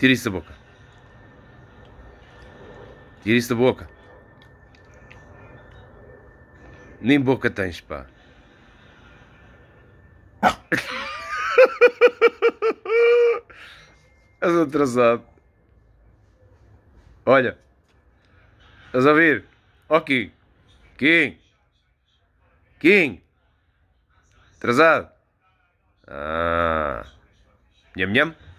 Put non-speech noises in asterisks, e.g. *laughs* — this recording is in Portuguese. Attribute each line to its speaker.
Speaker 1: Tira isso da boca. Tira isso da boca. Nem boca tens, pá.
Speaker 2: És *laughs* atrasado. Olha. Estás a ouvir? Ok. Quem? Quem? Atrasado. Ah. Nham nham.